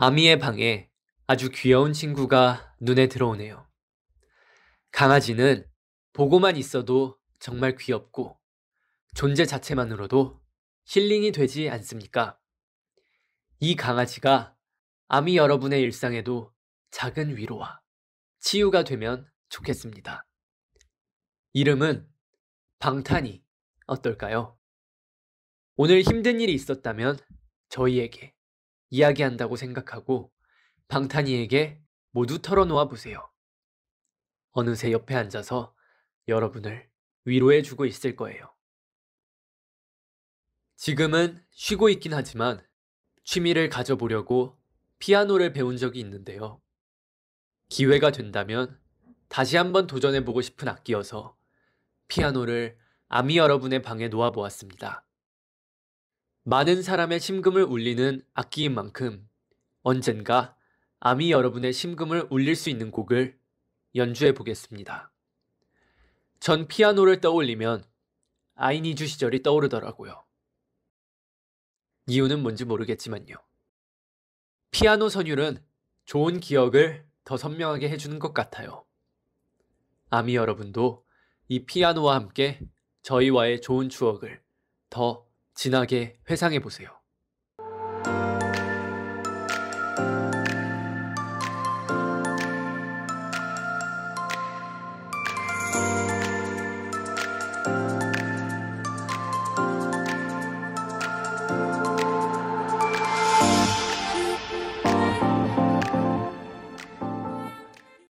아미의 방에 아주 귀여운 친구가 눈에 들어오네요. 강아지는 보고만 있어도 정말 귀엽고 존재 자체만으로도 힐링이 되지 않습니까? 이 강아지가 아미 여러분의 일상에도 작은 위로와 치유가 되면 좋겠습니다. 이름은 방탄이 어떨까요? 오늘 힘든 일이 있었다면 저희에게 이야기한다고 생각하고 방탄이에게 모두 털어놓아 보세요. 어느새 옆에 앉아서 여러분을 위로해주고 있을 거예요. 지금은 쉬고 있긴 하지만 취미를 가져보려고 피아노를 배운 적이 있는데요. 기회가 된다면 다시 한번 도전해보고 싶은 악기여서 피아노를 아미 여러분의 방에 놓아보았습니다. 많은 사람의 심금을 울리는 악기인 만큼 언젠가 아미 여러분의 심금을 울릴 수 있는 곡을 연주해 보겠습니다. 전 피아노를 떠올리면 아이니주 시절이 떠오르더라고요. 이유는 뭔지 모르겠지만요. 피아노 선율은 좋은 기억을 더 선명하게 해주는 것 같아요. 아미 여러분도 이 피아노와 함께 저희와의 좋은 추억을 더 진하게 회상해 보세요.